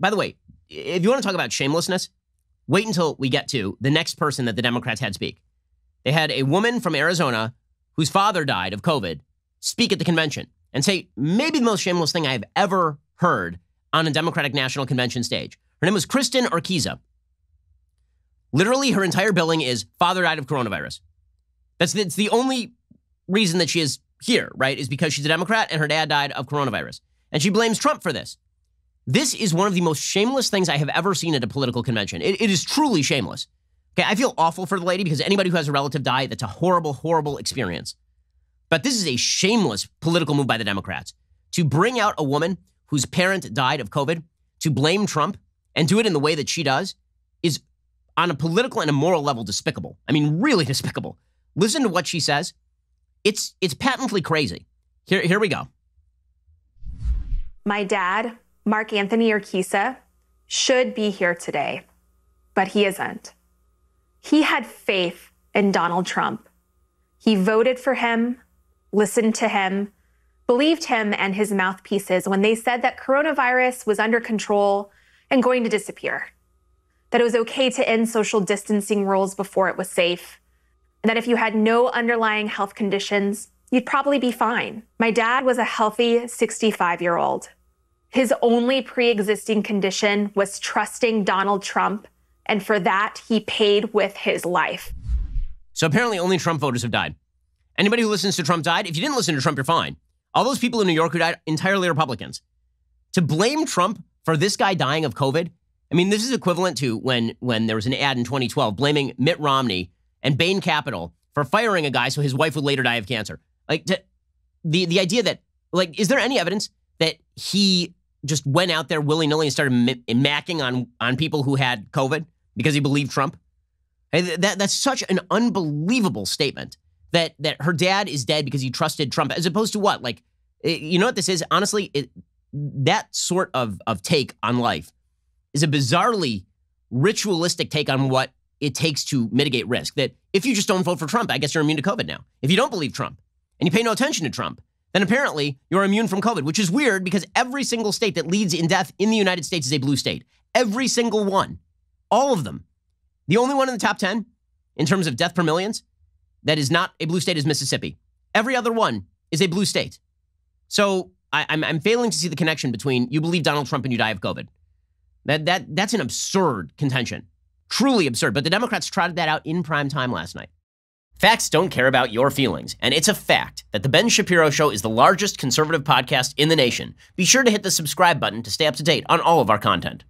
By the way, if you want to talk about shamelessness, wait until we get to the next person that the Democrats had speak. They had a woman from Arizona whose father died of COVID speak at the convention and say maybe the most shameless thing I've ever heard on a Democratic National Convention stage. Her name was Kristen Urquiza. Literally, her entire billing is father died of coronavirus. That's, that's the only reason that she is here, right? Is because she's a Democrat and her dad died of coronavirus. And she blames Trump for this. This is one of the most shameless things I have ever seen at a political convention. it, it is truly shameless. Okay, I feel awful for the lady because anybody who has a relative die, that's a horrible, horrible experience. But this is a shameless political move by the Democrats to bring out a woman whose parent died of COVID, to blame Trump and do it in the way that she does is on a political and a moral level despicable. I mean, really despicable. Listen to what she says. It's it's patently crazy. Here here we go. My dad Mark Anthony or Kisa should be here today, but he isn't. He had faith in Donald Trump. He voted for him, listened to him, believed him and his mouthpieces when they said that coronavirus was under control and going to disappear, that it was okay to end social distancing rules before it was safe, and that if you had no underlying health conditions, you'd probably be fine. My dad was a healthy 65 year old. His only pre existing condition was trusting Donald Trump, and for that, he paid with his life. So apparently, only Trump voters have died. Anybody who listens to Trump died. If you didn't listen to Trump, you're fine. All those people in New York who died, entirely Republicans. To blame Trump for this guy dying of COVID, I mean, this is equivalent to when when there was an ad in 2012 blaming Mitt Romney and Bain Capital for firing a guy so his wife would later die of cancer. Like to, the the idea that like is there any evidence that he just went out there willy nilly and started macking on on people who had COVID because he believed Trump. That that's such an unbelievable statement that that her dad is dead because he trusted Trump, as opposed to what? Like, eh, you know what this is? Honestly, it, that sort of of take on life is a bizarrely ritualistic take on what it takes to mitigate risk. That if you just don't vote for Trump, I guess you're immune to COVID now. If you don't believe Trump and you pay no attention to Trump, then apparently you're immune from COVID, which is weird because every single state that leads in death in the United States is a blue state. Every single one, all of them. The only one in the top 10 in terms of death per millions that is not a blue state is Mississippi. Every other one is a blue state. So I, am I'm, I'm failing to see the connection between you believe Donald Trump and you die of COVID. That, that, that's an absurd contention. Truly absurd. But the Democrats trotted that out in prime time last night. Facts don't care about your feelings, and it's a fact that The Ben Shapiro Show is the largest conservative podcast in the nation. Be sure to hit the subscribe button to stay up to date on all of our content.